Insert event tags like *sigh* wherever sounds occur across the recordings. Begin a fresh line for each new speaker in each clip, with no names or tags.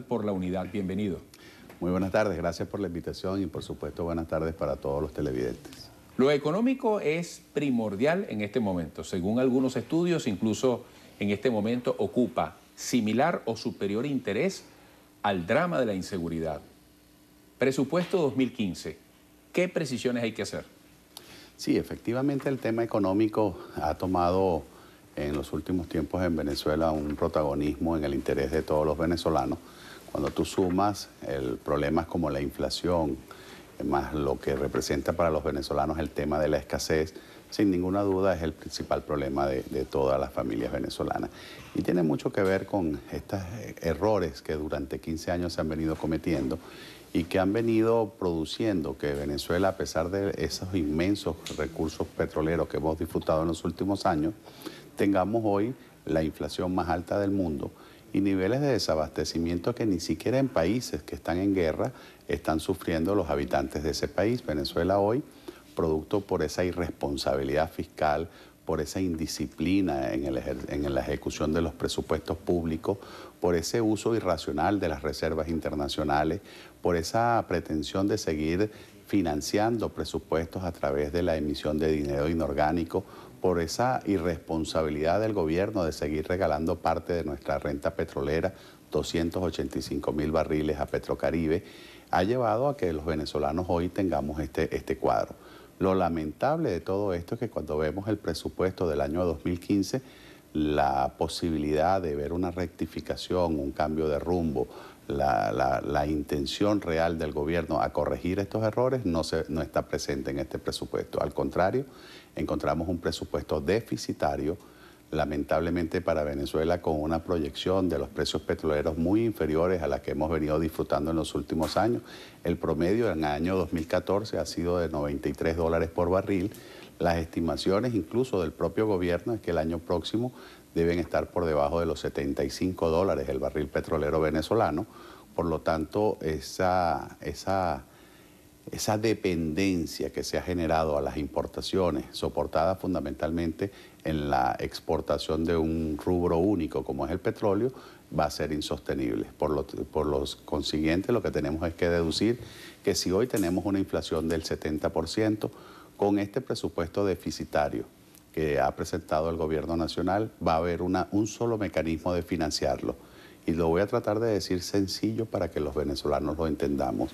por la unidad. Bienvenido. Muy buenas tardes, gracias por la invitación y por supuesto buenas tardes para
todos los televidentes. Lo económico es primordial en este momento. Según algunos estudios, incluso en este momento ocupa similar o superior interés al drama de la inseguridad. Presupuesto 2015. ¿Qué precisiones hay que hacer?
Sí, efectivamente el tema económico ha tomado en los últimos tiempos en Venezuela un protagonismo en el interés de todos los venezolanos cuando tú sumas el problema como la inflación, más lo que representa para los venezolanos el tema de la escasez, sin ninguna duda es el principal problema de todas las familias venezolanas. Y tiene mucho que ver con estos errores que durante 15 años se han venido cometiendo y que han venido produciendo que Venezuela, a pesar de esos inmensos recursos petroleros que hemos disfrutado en los últimos años, tengamos hoy la inflación más alta del mundo y niveles de desabastecimiento que ni siquiera en países que están en guerra están sufriendo los habitantes de ese país. Venezuela hoy, producto por esa irresponsabilidad fiscal, por esa indisciplina en, la ejecución de los presupuestos públicos, por ese uso irracional de las reservas internacionales, por esa pretensión de seguir financiando presupuestos a través de la emisión de dinero inorgánico por esa irresponsabilidad del gobierno de seguir regalando parte de nuestra renta petrolera, 285 mil barriles a Petrocaribe, ha llevado a que los venezolanos hoy tengamos este, este cuadro. Lo lamentable de todo esto es que cuando vemos el presupuesto del año 2015, la posibilidad de ver una rectificación, un cambio de rumbo, la, intención real del gobierno a corregir estos errores no, se, no está presente en este presupuesto. Al contrario, encontramos un presupuesto deficitario, lamentablemente para Venezuela, con una proyección de los precios petroleros muy inferiores a la que hemos venido disfrutando en los últimos años. El promedio en el año 2014 ha sido de 93 dólares por barril. Las estimaciones incluso del propio gobierno es que el año próximo deben estar por debajo de los 75 dólares el barril petrolero venezolano. Por lo tanto, esa, esa, esa dependencia que se ha generado a las importaciones, soportada fundamentalmente en la exportación de un rubro único como es el petróleo, va a ser insostenible. Por lo, consiguiente, lo que tenemos es que deducir que si hoy tenemos una inflación del 70%, con este presupuesto deficitario que ha presentado el gobierno nacional, va a haber una, un solo mecanismo de financiarlo. Y lo voy a tratar de decir sencillo para que los venezolanos lo entendamos.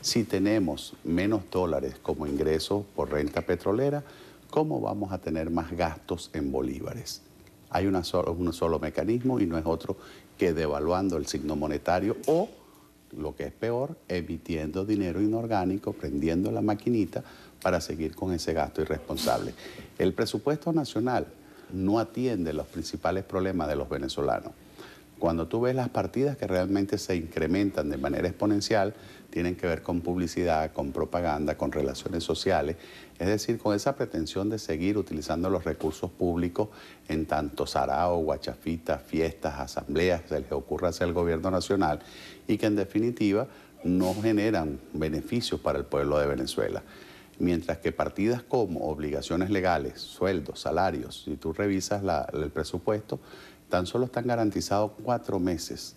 Si tenemos menos dólares como ingreso por renta petrolera, ¿cómo vamos a tener más gastos en bolívares? Hay un solo mecanismo y no es otro que devaluando el signo monetario o, lo que es peor, emitiendo dinero inorgánico, prendiendo la maquinita para seguir con ese gasto irresponsable. El presupuesto nacional no atiende los principales problemas de los venezolanos. Cuando tú ves las partidas que realmente se incrementan de manera exponencial, tienen que ver con publicidad, con propaganda, con relaciones sociales, es decir, con esa pretensión de seguir utilizando los recursos públicos en tanto sarao, guachafitas, fiestas, asambleas, se les ocurra hacer el gobierno nacional y que en definitiva no generan beneficios para el pueblo de Venezuela. Mientras que partidas como obligaciones legales, sueldos, salarios, si tú revisas el presupuesto, tan solo están garantizados cuatro meses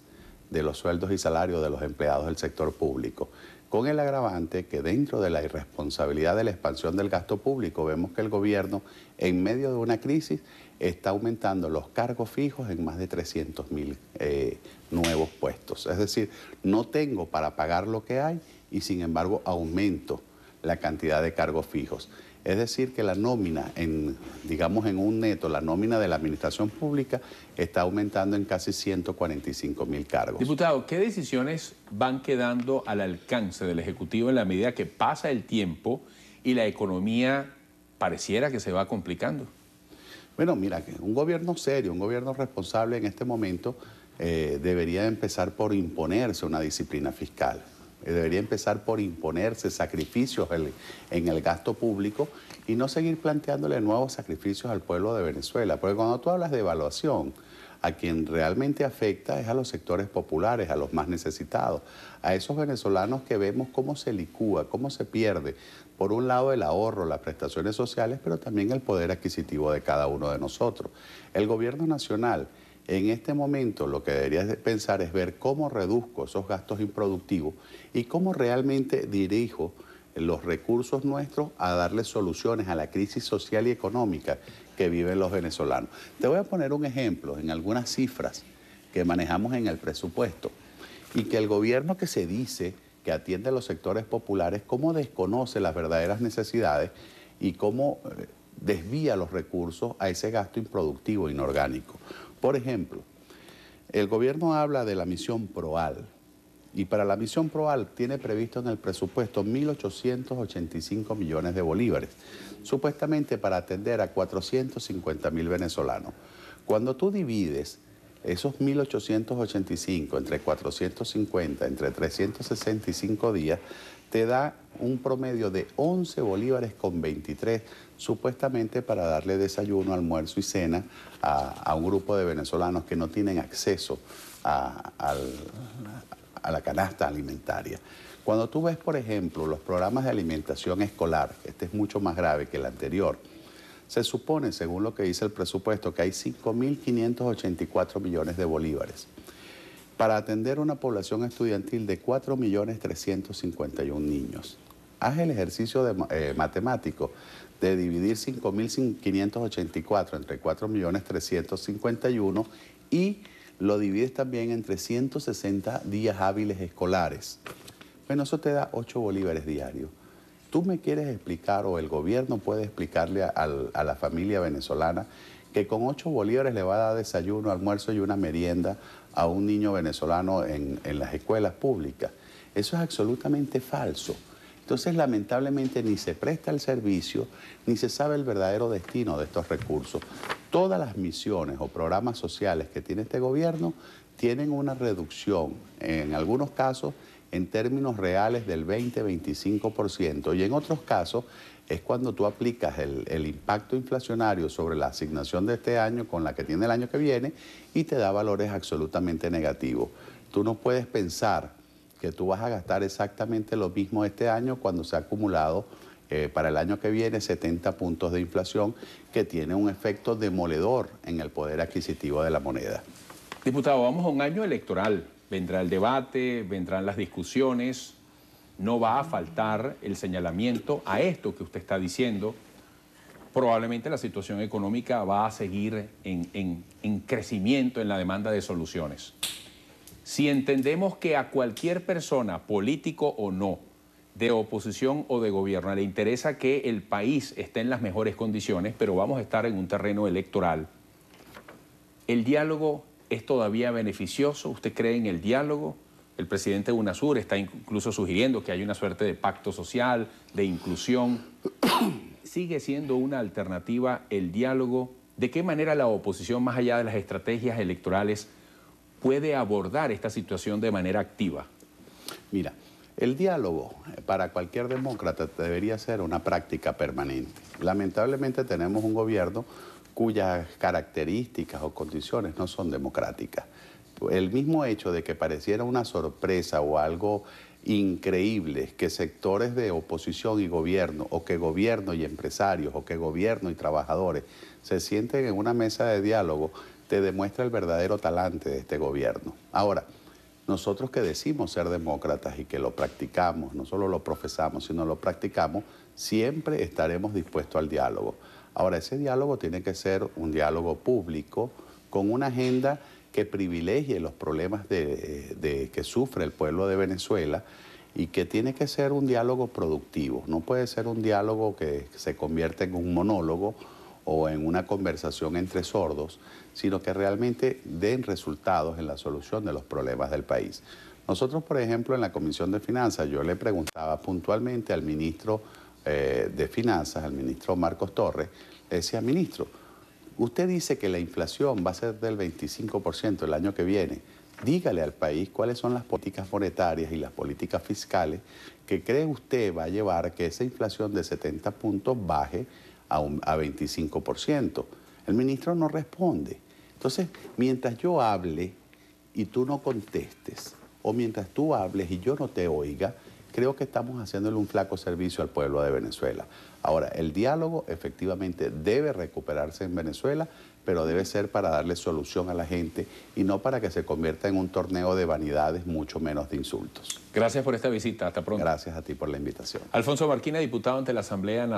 de los sueldos y salarios de los empleados del sector público, con el agravante que dentro de la irresponsabilidad de la expansión del gasto público vemos que el gobierno, en medio de una crisis, está aumentando los cargos fijos en más de 300 mil eh, nuevos puestos. Es decir, no tengo para pagar lo que hay y sin embargo aumento la cantidad de cargos fijos. Es decir, que la nómina, en, digamos en un neto, la nómina de la administración pública está aumentando en casi 145 mil cargos.
Diputado, ¿qué decisiones van quedando al alcance del Ejecutivo en la medida que pasa el tiempo y la economía pareciera que se va complicando? Bueno, mira, un
gobierno serio, un gobierno responsable en este momento eh, debería empezar por imponerse una disciplina fiscal. Eh, debería empezar por imponerse sacrificios en el gasto público y no seguir planteándole nuevos sacrificios al pueblo de Venezuela. Porque cuando tú hablas de evaluación, a quien realmente afecta es a los sectores populares, a los más necesitados, a esos venezolanos que vemos cómo se licúa, cómo se pierde, por un lado el ahorro, las prestaciones sociales, pero también el poder adquisitivo de cada uno de nosotros. El gobierno nacional en este momento lo que deberías pensar es ver cómo reduzco esos gastos improductivos y cómo realmente dirijo los recursos nuestros a darle soluciones a la crisis social y económica que viven los venezolanos. Te voy a poner un ejemplo en algunas cifras que manejamos en el presupuesto y que el gobierno que se dice que atiende a los sectores populares, cómo desconoce las verdaderas necesidades y cómo eh, desvía los recursos a ese gasto improductivo, inorgánico. Por ejemplo, el gobierno habla de la misión PROAL y para la misión PROAL tiene previsto en el presupuesto 1.885 millones de bolívares, supuestamente para atender a 450 mil venezolanos. Cuando tú divides esos 1885 entre 450, entre 365 días, te da un promedio de 11 bolívares con 23, supuestamente para darle desayuno, almuerzo y cena a, un grupo de venezolanos que no tienen acceso a la canasta alimentaria. Cuando tú ves, por ejemplo, los programas de alimentación escolar, este es mucho más grave que el anterior, se supone, según lo que dice el presupuesto, que hay 5.584 millones de bolívares para atender una población estudiantil de 4.351 niños. Haz el ejercicio de, eh, matemático de dividir 5.584 entre 4.351 y lo divides también entre 160 días hábiles escolares. Bueno, eso te da 8 bolívares diarios tú me quieres explicar o el gobierno puede explicarle a, la familia venezolana que con ocho bolívares le va a dar desayuno, almuerzo y una merienda a un niño venezolano en, en las escuelas públicas. Eso es absolutamente falso. Entonces, lamentablemente, ni se presta el servicio, ni se sabe el verdadero destino de estos recursos. Todas las misiones o programas sociales que tiene este gobierno tienen una reducción, en algunos casos, en términos reales del 20-25%. Y en otros casos es cuando tú aplicas el, impacto inflacionario sobre la asignación de este año con la que tiene el año que viene y te da valores absolutamente negativos. Tú no puedes pensar que tú vas a gastar exactamente lo mismo este año cuando se ha acumulado eh, para el año que viene 70 puntos de inflación que tiene un efecto demoledor en el poder adquisitivo de la moneda.
Diputado, vamos a un año electoral vendrá el debate, vendrán las discusiones, no va a faltar el señalamiento a esto que usted está diciendo. Probablemente la situación económica va a seguir en, crecimiento en la demanda de soluciones. Si entendemos que a cualquier persona, político o no, de oposición o de gobierno, le interesa que el país esté en las mejores condiciones, pero vamos a estar en un terreno electoral, el diálogo ¿Es todavía beneficioso? ¿Usted cree en el diálogo? El presidente de UNASUR está incluso sugiriendo que hay una suerte de pacto social, de inclusión. *coughs* ¿Sigue siendo una alternativa el diálogo? ¿De qué manera la oposición, más allá de las estrategias electorales, puede abordar esta situación de manera activa?
Mira, el diálogo eh, para cualquier demócrata debería ser una práctica permanente. Lamentablemente tenemos un gobierno cuyas características o condiciones no son democráticas. El mismo hecho de que pareciera una sorpresa o algo increíble que sectores de oposición y gobierno, o que gobierno y empresarios, o que gobierno y trabajadores se sienten en una mesa de diálogo, te demuestra el verdadero talante de este gobierno. Ahora, nosotros que decimos ser demócratas y que lo practicamos, no solo lo profesamos, sino lo practicamos, siempre estaremos dispuestos al diálogo. Ahora, ese diálogo tiene que ser un diálogo público con una agenda que privilegie los problemas de, que sufre el pueblo de Venezuela y que tiene que ser un diálogo productivo. No puede ser un diálogo que se convierta en un monólogo o en una conversación entre sordos, sino que realmente den resultados en la solución de los problemas del país. Nosotros, por ejemplo, en la Comisión de Finanzas, yo le preguntaba puntualmente al ministro eh, de Finanzas, al ministro Marcos Torres, le decía, ministro, usted dice que la inflación va a ser del 25% el año que viene. Dígale al país cuáles son las políticas monetarias y las políticas fiscales que cree usted va a llevar que esa inflación de 70 puntos baje a, a 25%. El ministro no responde. Entonces, mientras yo hable y tú no contestes, o mientras tú hables y yo no te oiga, creo que estamos haciéndole un flaco servicio al pueblo de Venezuela. Ahora, el diálogo efectivamente debe recuperarse en Venezuela, pero debe ser para darle solución a la gente y no para que se convierta en un torneo de vanidades, mucho menos
de insultos. Gracias por esta visita, hasta pronto. Gracias a ti por la invitación. Alfonso Marquina, diputado ante la Asamblea Nacional.